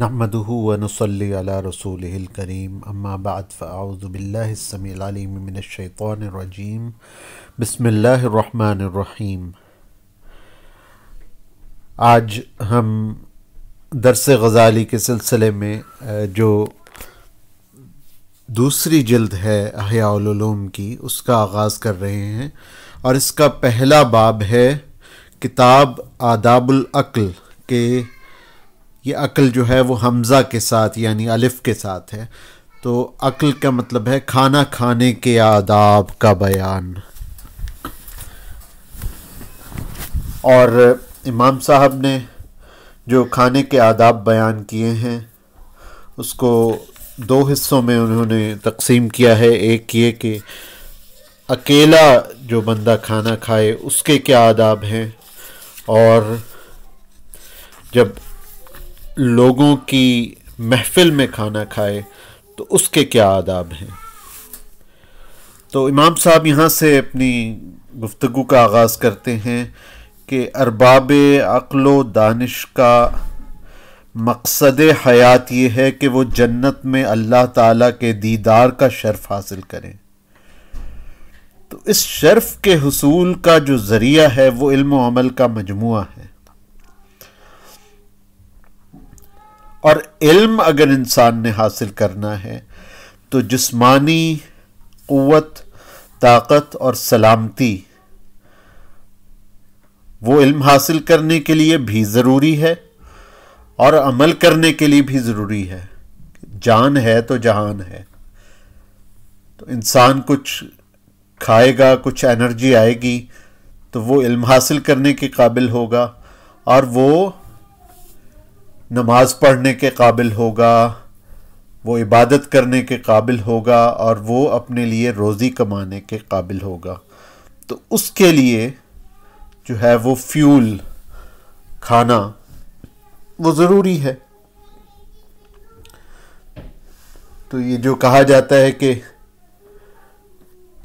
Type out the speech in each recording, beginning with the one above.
नहमदहू वनसली रसूल करीम अम्माबाद फ़ाउज़बिल्लासमीम बसमीम आज हम दरस गज़ाली के सिलसिले में जो दूसरी जल्द है अहियालूम की उसका आगाज़ कर रहे हैं और इसका पहला बाब है किताब आदाबुल अक्ल के ये अक्ल जो है वो हमज़ा के साथ यानी अलिफ के साथ है तो अक्ल का मतलब है खाना खाने के आदाब का बयान और इमाम साहब ने जो खाने के आदाब बयान किए हैं उसको दो हिस्सों में उन्होंने तकसीम किया है एक ये कि अकेला जो बंदा खाना खाए उसके क्या आदाब हैं और जब लोगों की महफिल में खाना खाए तो उसके क्या आदाब हैं तो इमाम साहब यहाँ से अपनी गुफ्तु का आगाज़ करते हैं कि अरबाब अक़लो दानिश का मकसद हयात ये है कि वो जन्नत में अल्लाह ताला के दीदार का शर्फ हासिल करें तो इस शर्फ के हसूल का जो ज़रिया है वो इल्म अमल का मजमू है और इल्म अगर इंसान ने हासिल करना है तो जिस्मानी क़वत ताकत और सलामती वो इल्म हासिल करने के लिए भी ज़रूरी है और अमल करने के लिए भी ज़रूरी है जान है तो जहान है तो इंसान कुछ खाएगा कुछ एनर्जी आएगी तो वो इल्म हासिल करने के काबिल होगा और वो नमाज पढ़ने के काबिल होगा वो इबादत करने के काबिल होगा और वो अपने लिए रोज़ी कमाने के काबिल होगा तो उसके लिए जो है वो फ्यूल खाना वो ज़रूरी है तो ये जो कहा जाता है कि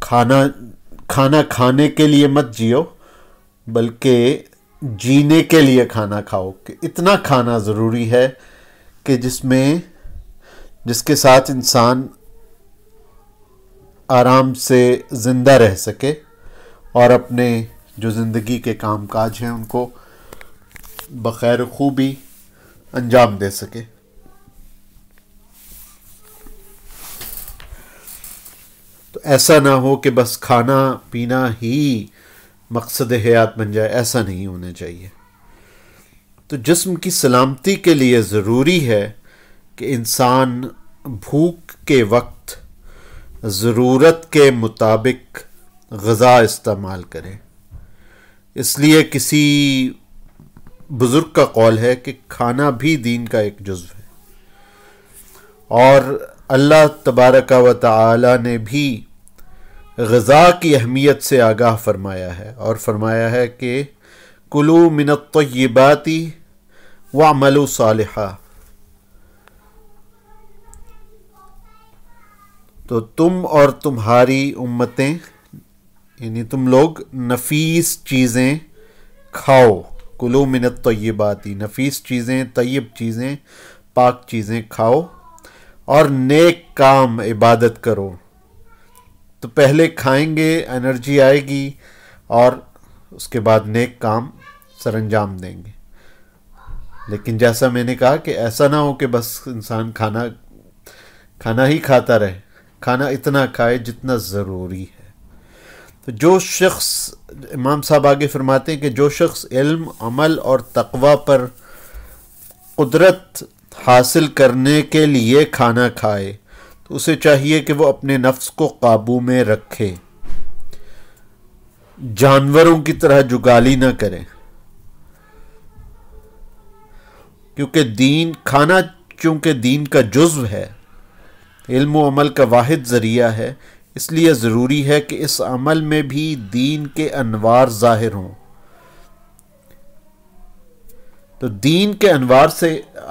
खाना खाना खाने के लिए मत जियो बल्कि जीने के लिए खाना खाओ कि इतना खाना ज़रूरी है कि जिसमें जिसके साथ इंसान आराम से ज़िंदा रह सके और अपने जो ज़िंदगी के काम काज हैं उनको बखैर खूबी अंजाम दे सके तो ऐसा ना हो कि बस खाना पीना ही मकसद हयात बन जाए ऐसा नहीं होना चाहिए तो जिस्म की सलामती के लिए ज़रूरी है कि इंसान भूख के वक्त ज़रूरत के मुताबिक गज़ा इस्तेमाल करें इसलिए किसी बुज़ुर्ग का कौल है कि खाना भी दीन का एक जज्व है और अल्लाह तबारक व ताला ने भी गज़ा की अहमियत से आगाह फरमाया है और फरमाया है कि कुलू मिनत व मलु साल तो तुम और तुम्हारी उम्मतें यानी तुम लोग नफीस चीज़ें खाओ कुलू मिनत ही नफीस चीज़ें तयब चीज़ें पाक चीज़ें खाओ और नेक काम इबादत करो तो पहले खाएंगे एनर्जी आएगी और उसके बाद नेक काम अंजाम देंगे लेकिन जैसा मैंने कहा कि ऐसा ना हो कि बस इंसान खाना खाना ही खाता रहे खाना इतना खाए जितना ज़रूरी है तो जो शख्स इमाम साहब आगे फरमाते हैं कि जो शख्स इल्म अमल और तकवा पर कुदरत हासिल करने के लिए खाना खाए उसे चाहिए कि वो अपने नफ्स को काबू में रखे जानवरों की तरह जुगाली ना करें क्योंकि दीन खाना चूंकि दीन का जुज्व है इल्म अमल का वाहिद ज़रिया है इसलिए ज़रूरी है कि इस अमल में भी दीन के अनवार ज़ाहिर हों तो दीन के अनवार से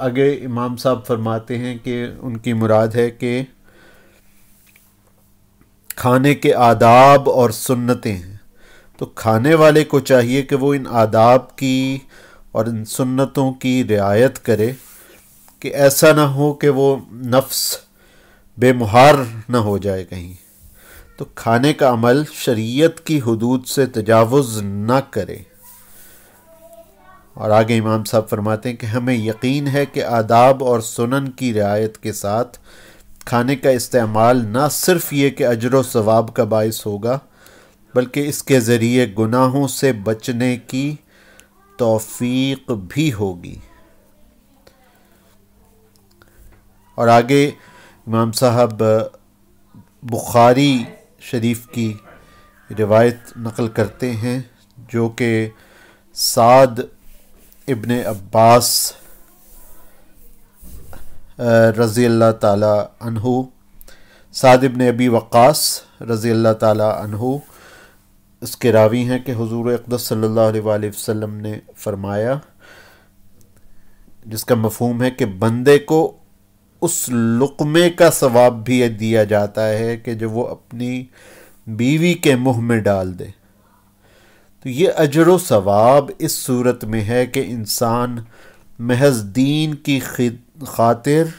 आगे इमाम साहब फरमाते हैं कि उनकी मुराद है कि खाने के आदाब और सुन्नतें हैं तो खाने वाले को चाहिए कि वो इन आदाब की और इन सुन्नतों की रियायत करे कि ऐसा ना हो कि वो नफ्स बेमुहार ना हो जाए कहीं तो खाने का अमल शरीयत की हदूद से तजावज़ ना करे और आगे इमाम साहब फरमाते हैं कि हमें यकीन है कि आदाब और सुनन की रियायत के साथ खाने का इस्तेमाल ना सिर्फ ये कि अजर सवाब का बायस होगा बल्कि इसके ज़रिए गुनाहों से बचने की तौफीक भी होगी और आगे इमाम साहब बुखारी शरीफ की रिवायत नकल करते हैं जो कि साद इब्ने अब्बास रज़ी अल्लाह तहु सादिब ने अबी वक़ास रज़ी अल्लाह तहु इसके रावी हैं कि हजूर अकदस सल्ला वसम ने फ़रमाया जिसका मफहम है कि बंदे को उस लुकमे का सवाब भी दिया जाता है कि जो वो अपनी बीवी के मुंह में डाल दे तो ये अजर सवाब इस सूरत में है कि इंसान महज दीन की खातिर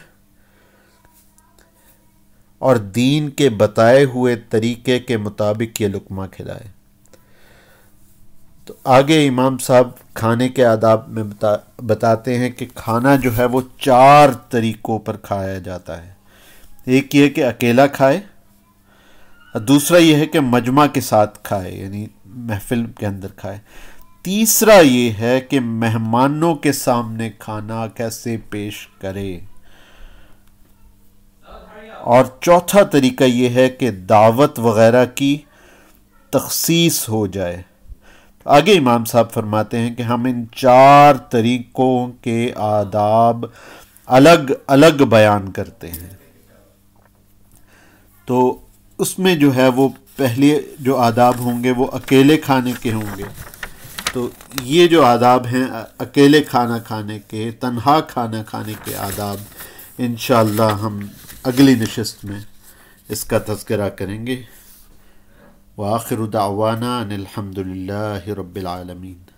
और दीन के बताए हुए तरीके के मुताबिक ये लुकमा खिलाए तो आगे इमाम साहब खाने के आदाब में बता बताते हैं कि खाना जो है वो चार तरीक़ों पर खाया जाता है एक ये कि अकेला खाए और दूसरा यह है कि मजमा के साथ खाए यानी महफिल के अंदर खाए तीसरा ये है कि मेहमानों के सामने खाना कैसे पेश करे और चौथा तरीका ये है कि दावत वगैरह की तखसीस हो जाए आगे इमाम साहब फरमाते हैं कि हम इन चार तरीक़ों के आदाब अलग अलग बयान करते हैं तो उसमें जो है वो पहले जो आदाब होंगे वो अकेले खाने के होंगे तो ये जो आदाब हैं अकेले खाना खाने के तन्हा खाना खाने के आदाब इन हम अगली नशस्त में इसका तस्करा करेंगे वाखिर दावाना अनिलहमदिल्ला रबालमीन